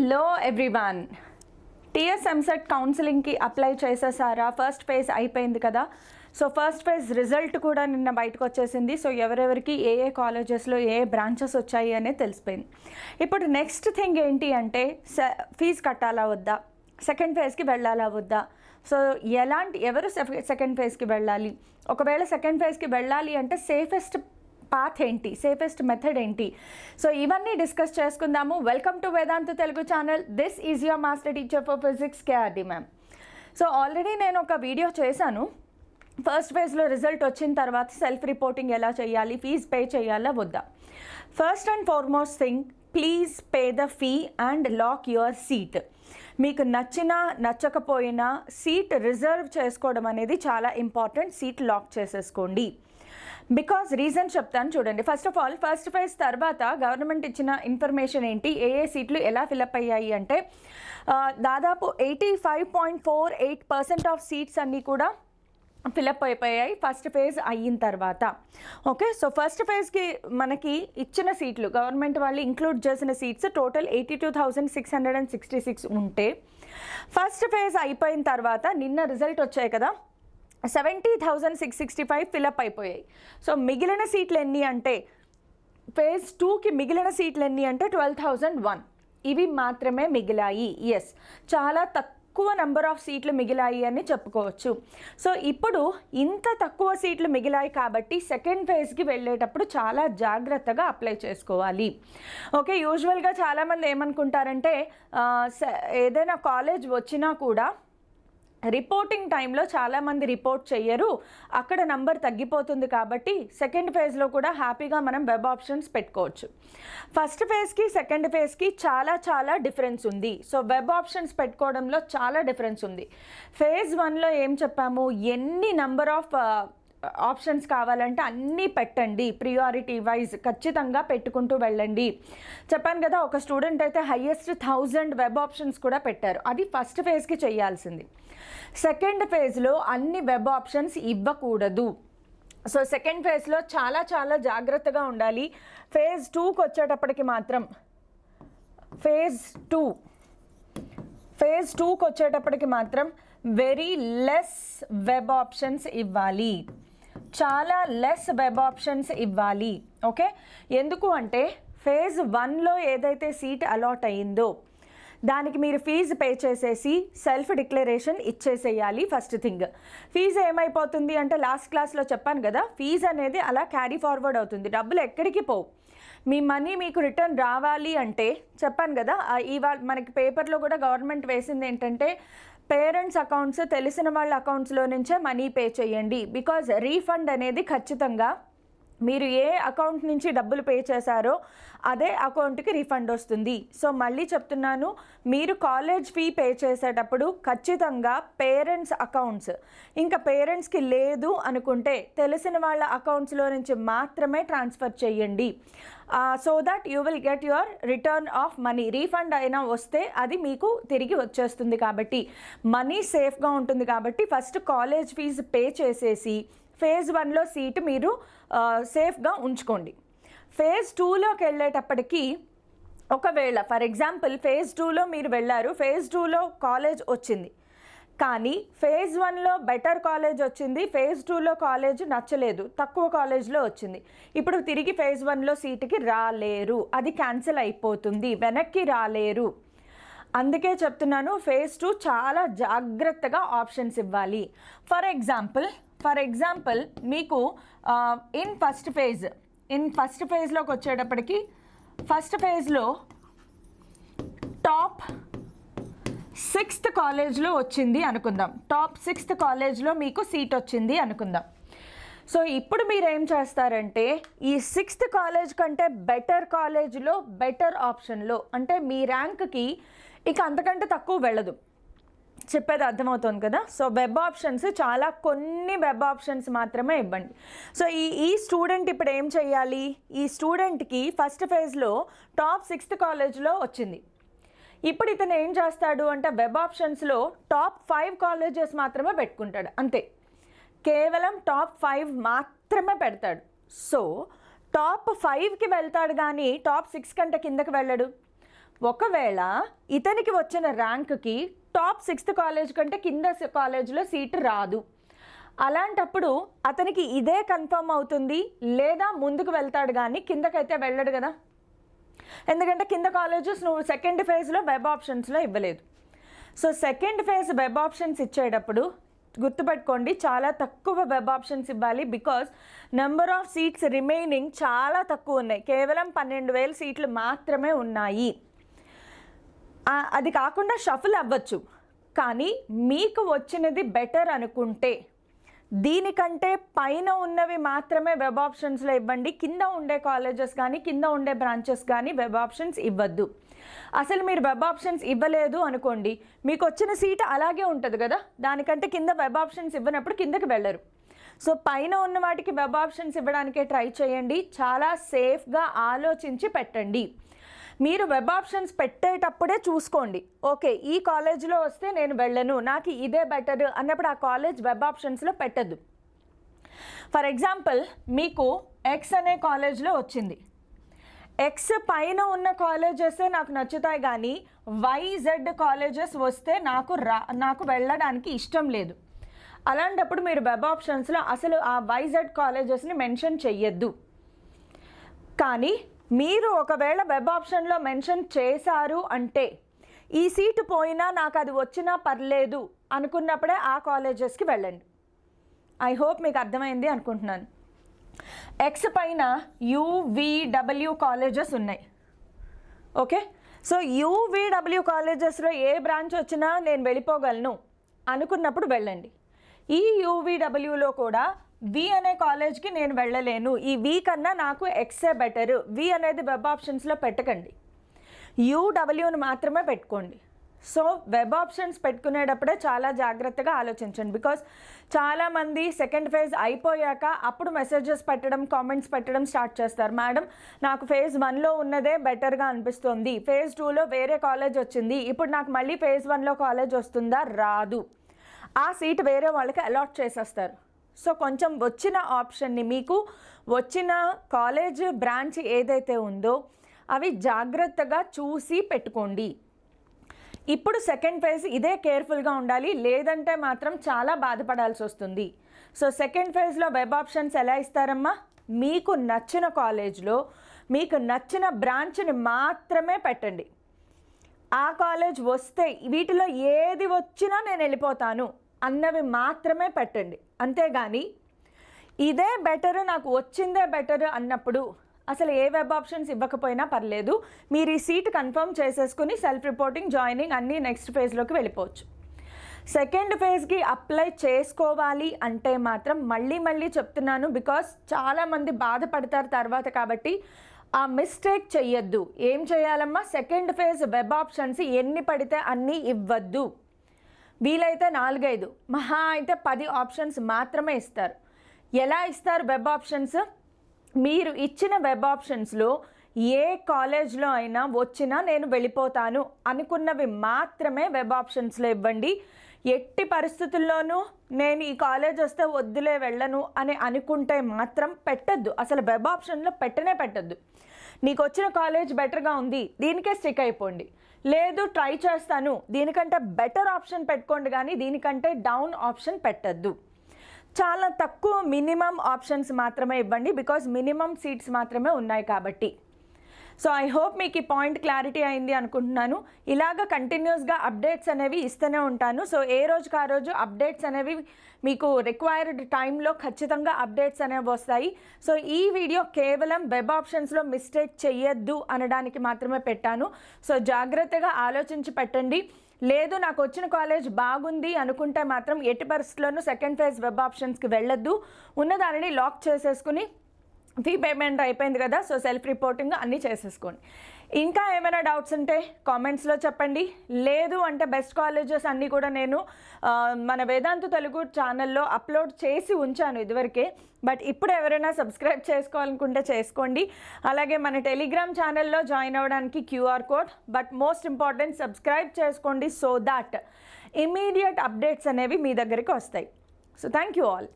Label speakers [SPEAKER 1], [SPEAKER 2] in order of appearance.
[SPEAKER 1] hello everyone TS EAMCET కౌన్సిలింగ్కి apply చేసేసారా first phase అయిపోయింది కదా సో ఫస్ట్ ఫేజ్ రిజల్ట్ కూడా నిన్న బయటకు వచ్చేసింది సో ఎవరెవరికి ఏ ఏ కాలేజెస్లో ఏ ఏ బ్రాంచెస్ వచ్చాయి అనేది తెలిసిపోయింది ఇప్పుడు నెక్స్ట్ థింగ్ ఏంటి అంటే స ఫీజు కట్టాలా వద్దా సెకండ్ ఫేజ్కి వెళ్ళాలా వద్దా సో ఎలాంటి ఎవరు సెకండ్ ఫేజ్కి వెళ్ళాలి ఒకవేళ సెకండ్ ఫేజ్కి వెళ్ళాలి అంటే సేఫెస్ట్ పాత్ ఏంటి సేఫెస్ట్ మెథడ్ ఏంటి సో ఇవన్నీ డిస్కస్ చేసుకుందాము welcome to Vedantu Telugu channel this is your master teacher for physics KRD ma'am so already నేను ఒక వీడియో చేశాను ఫస్ట్ ఫేజ్లో రిజల్ట్ వచ్చిన తర్వాత సెల్ఫ్ రిపోర్టింగ్ ఎలా చేయాలి ఫీజ్ పే చేయాలా వద్దా first and foremost thing please pay the fee and lock your seat మీకు నచ్చినా నచ్చకపోయినా సీట్ రిజర్వ్ చేసుకోవడం అనేది చాలా ఇంపార్టెంట్ సీట్ లాక్ చేసేసుకోండి బికాస్ రీజన్ చెప్తాను చూడండి first of all first phase తర్వాత గవర్నమెంట్ ఇచ్చిన ఇన్ఫర్మేషన్ ఏంటి ఏ ఏ సీట్లు ఎలా ఫిలప్ అయ్యాయి అంటే దాదాపు eighty five point four eight percent of seats అన్నీ కూడా ఫిలప్ అయిపోయాయి ఫస్ట్ ఫేజ్ అయిన తర్వాత ఓకే సో ఫస్ట్ ఫేజ్కి మనకి ఇచ్చిన సీట్లు గవర్నమెంట్ వాళ్ళు ఇంక్లూడ్ చేసిన seats total eighty two thousand six hundred and sixty six ఉంటే ఫస్ట్ ఫేజ్ అయిపోయిన తర్వాత నిన్న రిజల్ట్ వచ్చాయి కదా seventy thousand six sixty five fill up అయిపోయాయి సో మిగిలిన సీట్లు ఎన్ని అంటే ఫేజ్ టూకి మిగిలిన సీట్లు ఎన్ని అంటే ట్వెల్వ్ థౌజండ్ వన్ ఇవి మాత్రమే మిగిలాయి ఎస్ చాలా తక్కువ నెంబర్ ఆఫ్ సీట్లు మిగిలాయి అని చెప్పుకోవచ్చు సో ఇప్పుడు ఇంత తక్కువ సీట్లు మిగిలాయి కాబట్టి సెకండ్ ఫేజ్కి వెళ్ళేటప్పుడు చాలా జాగ్రత్తగా అప్లై చేసుకోవాలి ఓకే యూజువల్గా చాలామంది ఏమనుకుంటారంటే ఏదైనా కాలేజ్ వచ్చినా కూడా రిపోర్టింగ్ టైంలో చాలామంది రిపోర్ట్ చెయ్యరు అక్కడ నంబర్ తగ్గిపోతుంది కాబట్టి సెకండ్ ఫేజ్లో కూడా హ్యాపీగా మనం వెబ్ ఆప్షన్స్ పెట్టుకోవచ్చు ఫస్ట్ ఫేజ్కి సెకండ్ ఫేజ్కి చాలా చాలా డిఫరెన్స్ ఉంది సో వెబ్ ఆప్షన్స్ పెట్టుకోవడంలో చాలా డిఫరెన్స్ ఉంది ఫేజ్ వన్లో ఏం చెప్పాము ఎన్ని నంబర్ ఆఫ్ ఆప్షన్స్ కావాలంటే అన్నీ పెట్టండి ప్రియారిటీ వైజ్ ఖచ్చితంగా పెట్టుకుంటూ వెళ్ళండి చెప్పాను కదా ఒక స్టూడెంట్ అయితే హయ్యెస్ట్ థౌజండ్ వెబ్ ఆప్షన్స్ కూడా పెట్టారు అది ఫస్ట్ ఫేజ్కి చేయాల్సింది సెకండ్ ఫేజ్లో అన్ని వెబ్ ఆప్షన్స్ ఇవ్వకూడదు సో సెకండ్ ఫేజ్లో చాలా చాలా జాగ్రత్తగా ఉండాలి ఫేజ్ టూకి వచ్చేటప్పటికి మాత్రం ఫేజ్ టూ ఫేజ్ టూకి వచ్చేటప్పటికి మాత్రం వెరీ లెస్ వెబ్ ఆప్షన్స్ ఇవ్వాలి చాలా లెస్ వెబ్ ఆప్షన్స్ ఇవ్వాలి ఓకే ఎందుకు అంటే ఫేజ్ వన్లో ఏదైతే సీట్ అలాట్ అయిందో దానికి మీరు ఫీజు పే చేసేసి సెల్ఫ్ డిక్లరేషన్ ఇచ్చేసేయాలి ఫస్ట్ థింగ్ ఫీజు ఏమైపోతుంది అంటే లాస్ట్ క్లాస్లో చెప్పాను కదా ఫీజు అనేది అలా క్యారీ ఫార్వర్డ్ అవుతుంది డబ్బులు ఎక్కడికి పోవు మీ మనీ మీకు రిటర్న్ రావాలి అంటే చెప్పాను కదా ఇవాళ మనకి పేపర్లో కూడా గవర్నమెంట్ వేసింది ఏంటంటే పేరెంట్స్ అకౌంట్స్ తెలిసిన వాళ్ళ అకౌంట్స్లో నుంచే మనీ పే చేయండి బికాజ్ రీఫండ్ అనేది ఖచ్చితంగా మీరు ఏ అకౌంట్ నుంచి డబ్బులు పే చేశారో అదే అకౌంట్కి రీఫండ్ వస్తుంది సో మళ్ళీ చెప్తున్నాను మీరు కాలేజ్ ఫీ పే చేసేటప్పుడు ఖచ్చితంగా పేరెంట్స్ అకౌంట్స్ ఇంకా పేరెంట్స్కి లేదు అనుకుంటే తెలిసిన వాళ్ళ అకౌంట్స్లో నుంచి మాత్రమే ట్రాన్స్ఫర్ చేయండి so that you will get your return of money refund అయినా వస్తే అది మీకు తిరిగి వచ్చేస్తుంది కాబట్టి మనీ సేఫ్గా ఉంటుంది కాబట్టి ఫస్ట్ కాలేజ్ ఫీజు పే చేసేసి ఫేజ్ వన్లో సీటు మీరు సేఫ్గా ఉంచుకోండి ఫేజ్ టూలోకి వెళ్ళేటప్పటికీ ఒకవేళ ఫర్ ఎగ్జాంపుల్ ఫేజ్ టూలో మీరు వెళ్ళారు ఫేజ్ టూలో కాలేజ్ వచ్చింది కానీ ఫేజ్ వన్లో బెటర్ కాలేజ్ వచ్చింది ఫేజ్ టూలో కాలేజ్ నచ్చలేదు తక్కువ కాలేజ్లో వచ్చింది ఇప్పుడు తిరిగి ఫేజ్ వన్లో సీటుకి రాలేరు అది క్యాన్సిల్ అయిపోతుంది వెనక్కి రాలేరు అందుకే చెప్తున్నాను ఫేజ్ టూ చాలా జాగ్రత్తగా ఆప్షన్స్ ఇవ్వాలి ఫర్ ఎగ్జాంపుల్ ఫర్ ఎగ్జాంపుల్ మీకు in first phase in first ఫేజ్లోకి వచ్చేటప్పటికి ఫస్ట్ ఫేజ్లో టాప్ సిక్స్త్ కాలేజ్లో వచ్చింది అనుకుందాం టాప్ సిక్స్త్ కాలేజ్లో మీకు సీట్ వచ్చింది అనుకుందాం సో ఇప్పుడు మీరు ఏం చేస్తారంటే ఈ సిక్స్త్ కాలేజ్ కంటే బెటర్ కాలేజ్లో బెటర్ ఆప్షన్లో అంటే మీ ర్యాంక్కి ఇక అంతకంటే తక్కువ వెళ్ళదు చెప్పేది అర్థమవుతుంది కదా సో వెబ్ ఆప్షన్స్ చాలా కొన్ని వెబ్ ఆప్షన్స్ మాత్రమే ఇవ్వండి సో ఈ ఈ స్టూడెంట్ ఇప్పుడు ఏం చేయాలి ఈ స్టూడెంట్కి ఫస్ట్ ఫేజ్లో టాప్ సిక్స్త్ కాలేజ్లో వచ్చింది ఇప్పుడు ఇతను ఏం చేస్తాడు అంటే వెబ్ ఆప్షన్స్లో టాప్ ఫైవ్ కాలేజెస్ మాత్రమే పెట్టుకుంటాడు అంతే కేవలం టాప్ ఫైవ్ మాత్రమే పెడతాడు సో టాప్ ఫైవ్కి వెళ్తాడు కానీ టాప్ సిక్స్ కంటే కిందకి వెళ్ళడు ఒకవేళ ఇతనికి వచ్చిన ర్యాంక్కి టాప్ సిక్స్త్ కాలేజ్ కంటే కింద కాలేజ్లో సీటు రాదు అలాంటప్పుడు అతనికి ఇదే కన్ఫర్మ్ అవుతుంది లేదా ముందుకు వెళ్తాడు కానీ కిందకైతే వెళ్ళడు కదా ఎందుకంటే కింద కాలేజెస్ నువ్వు సెకండ్ ఫేజ్లో వెబ్ ఆప్షన్స్లో ఇవ్వలేదు so second phase web options ఇచ్చేటప్పుడు గుర్తుపెట్టుకోండి చాలా తక్కువ వెబ్ ఆప్షన్స్ ఇవ్వాలి because number of seats remaining చాలా తక్కువ ఉన్నాయి కేవలం పన్నెండు వేల సీట్లు మాత్రమే ఉన్నాయి అది కాకుండా షఫుల్ అవ్వచ్చు కానీ మీకు వచ్చినది బెటర్ అనుకుంటే దీనికంటే పైన ఉన్నవి మాత్రమే వెబ్ ఆప్షన్స్లో ఇవ్వండి కింద ఉండే కాలేజెస్ కానీ కింద ఉండే బ్రాంచెస్ కానీ వెబ్ ఆప్షన్స్ ఇవ్వద్దు అసలు మీరు వెబ్ ఆప్షన్స్ ఇవ్వలేదు అనుకోండి మీకు వచ్చిన సీట్ అలాగే ఉంటుంది కదా దానికంటే కింద వెబ్ ఆప్షన్స్ ఇవ్వనప్పుడు కిందకి వెళ్ళరు సో పైన ఉన్న వాటికి వెబ్ ఆప్షన్స్ ఇవ్వడానికే ట్రై చేయండి చాలా సేఫ్గా ఆలోచించి పెట్టండి మీరు వెబ్ ఆప్షన్స్ పెట్టేటప్పుడే చూసుకోండి ఓకే ఈ కాలేజ్లో వస్తే నేను వెళ్ళను నాకు ఇదే బెటర్ అన్నప్పుడు ఆ కాలేజ్ వెబ్ ఆప్షన్స్లో పెట్టద్దు ఫర్ ఎగ్జాంపుల్ మీకు ఎక్స్ అనే కాలేజ్లో వచ్చింది ఎక్స్ పైన ఉన్న కాలేజెస్ నాకు నచ్చుతాయి కానీ వైజెడ్ కాలేజెస్ వస్తే నాకు రా నాకు వెళ్ళడానికి ఇష్టం లేదు అలాంటప్పుడు మీరు వెబ్ ఆప్షన్స్లో అసలు ఆ వైజెడ్ కాలేజెస్ని మెన్షన్ చెయ్యొద్దు కానీ మీరు ఒకవేళ వెబ్ ఆప్షన్లో మెన్షన్ చేశారు అంటే ఈ సీటు పోయినా నాకు అది వచ్చినా పర్లేదు అనుకున్నప్పుడే ఆ కాలేజెస్కి వెళ్ళండి ఐ హోప్ మీకు అర్థమైంది అనుకుంటున్నాను ఎక్స్ పైన యూవీడబ్ల్యూ కాలేజెస్ ఉన్నాయి ఓకే సో యూవీడబ్ల్యూ కాలేజెస్లో ఏ బ్రాంచ్ వచ్చినా నేను వెళ్ళిపోగలను అనుకున్నప్పుడు వెళ్ళండి ఈ యూవీడబ్ల్యూలో కూడా వి అనే కాలేజ్కి నేను వెళ్ళలేను ఈ వి కన్నా నాకు ఎక్సే బెటర్ వి అనేది వెబ్ ఆప్షన్స్లో పెట్టకండి యూడబ్ల్యూని మాత్రమే పెట్టుకోండి సో వెబ్ ఆప్షన్స్ పెట్టుకునేటప్పుడే చాలా జాగ్రత్తగా ఆలోచించండి బికాస్ చాలామంది సెకండ్ ఫేజ్ అయిపోయాక అప్పుడు మెసేజెస్ పెట్టడం కామెంట్స్ పెట్టడం స్టార్ట్ చేస్తారు మేడం నాకు ఫేజ్ వన్లో ఉన్నదే బెటర్గా అనిపిస్తుంది ఫేజ్ టూలో వేరే కాలేజ్ వచ్చింది ఇప్పుడు నాకు మళ్ళీ ఫేజ్ వన్లో కాలేజ్ వస్తుందా రాదు ఆ సీట్ వేరే వాళ్ళకి అలాట్ చేసేస్తారు సో కొంచెం వచ్చిన ఆప్షన్ని మీకు వచ్చిన కాలేజ్ బ్రాంచ్ ఏదైతే ఉందో అవి జాగ్రత్తగా చూసి పెట్టుకోండి ఇప్పుడు సెకండ్ ఫేజ్ ఇదే కేర్ఫుల్గా ఉండాలి లేదంటే మాత్రం చాలా బాధపడాల్సి వస్తుంది సో సెకండ్ ఫేజ్లో వెబ్ ఆప్షన్స్ ఎలా ఇస్తారమ్మా మీకు నచ్చిన కాలేజ్లో మీకు నచ్చిన బ్రాంచ్ని మాత్రమే పెట్టండి ఆ కాలేజ్ వస్తే వీటిలో ఏది వచ్చినా నేను వెళ్ళిపోతాను అన్నవి మాత్రమే పెట్టండి అంతేగాని ఇదే బెటర్ నాకు వచ్చిందే బెటర్ అన్నప్పుడు అసలు ఏ వెబ్ ఆప్షన్స్ ఇవ్వకపోయినా పర్లేదు మీరు ఈ సీట్ కన్ఫర్మ్ చేసేసుకుని సెల్ఫ్ రిపోర్టింగ్ జాయినింగ్ అన్నీ నెక్స్ట్ ఫేజ్లోకి వెళ్ళిపోవచ్చు సెకండ్ ఫేజ్కి అప్లై చేసుకోవాలి అంటే మాత్రం మళ్ళీ మళ్ళీ చెప్తున్నాను బికాస్ చాలామంది బాధపడతారు తర్వాత కాబట్టి ఆ మిస్టేక్ చెయ్యొద్దు ఏం చేయాలమ్మా సెకండ్ ఫేజ్ వెబ్ ఆప్షన్స్ ఎన్ని పడితే అన్నీ ఇవ్వద్దు వీలైతే నాలుగైదు మహా అయితే పది ఆప్షన్స్ మాత్రమే ఇస్తారు ఎలా ఇస్తారు వెబ్ ఆప్షన్స్ మీరు ఇచ్చిన వెబ్ ఆప్షన్స్లో ఏ కాలేజ్లో అయినా వచ్చినా నేను వెళ్ళిపోతాను అనుకున్నవి మాత్రమే వెబ్ ఆప్షన్స్లో ఇవ్వండి ఎట్టి పరిస్థితుల్లోనూ నేను ఈ కాలేజ్ వస్తే వద్దులే వెళ్ళను అని అనుకుంటే మాత్రం పెట్టద్దు అసలు వెబ్ ఆప్షన్లో పెట్టనే పెట్టద్దు నీకు వచ్చిన కాలేజ్ బెటర్గా ఉంది దీనికే స్టిక్ అయిపోండి లేదు ట్రై చేస్తాను దీనికంటే బెటర్ ఆప్షన్ పెట్టుకోండి కానీ దీనికంటే డౌన్ ఆప్షన్ పెట్టద్దు చాలా తక్కువ మినిమం ఆప్షన్స్ మాత్రమే ఇవ్వండి బికాజ్ మినిమం సీట్స్ మాత్రమే ఉన్నాయి కాబట్టి సో ఐ హోప్ మీకు ఈ పాయింట్ క్లారిటీ అయింది అనుకుంటున్నాను ఇలాగ కంటిన్యూస్గా అప్డేట్స్ అనేవి ఇస్తూనే ఉంటాను సో ఏ రోజుకి ఆ రోజు అప్డేట్స్ అనేవి మీకు రిక్వైర్డ్ టైంలో ఖచ్చితంగా అప్డేట్స్ అనేవి వస్తాయి సో ఈ వీడియో కేవలం వెబ్ ఆప్షన్స్లో మిస్టేక్ చెయ్యొద్దు అనడానికి మాత్రమే పెట్టాను సో జాగ్రత్తగా ఆలోచించి పెట్టండి లేదు నాకు వచ్చిన కాలేజ్ బాగుంది అనుకుంటే మాత్రం ఎట్టి పరిస్థితుల్లోనూ సెకండ్ ఫేజ్ వెబ్ ఆప్షన్స్కి వెళ్ళొద్దు ఉన్నదానిని లాక్ చేసేసుకుని ఫీ పేమెంట్ అయిపోయింది కదా సో సెల్ఫ్ రిపోర్టింగ్ అన్నీ చేసేసుకోండి ఇంకా ఏమైనా డౌట్స్ ఉంటే కామెంట్స్లో చెప్పండి లేదు అంటే బెస్ట్ కాలేజెస్ అన్నీ కూడా నేను మన వేదాంత తెలుగు ఛానల్లో అప్లోడ్ చేసి ఉంచాను ఇదివరకే బట్ ఇప్పుడు ఎవరైనా సబ్స్క్రైబ్ చేసుకోవాలనుకుంటే చేసుకోండి అలాగే మన టెలిగ్రామ్ ఛానల్లో జాయిన్ అవ్వడానికి QR code but most important subscribe చేసుకోండి సో దాట్ ఇమీడియట్ అప్డేట్స్ అనేవి మీ దగ్గరికి వస్తాయి సో థ్యాంక్ యూ ఆల్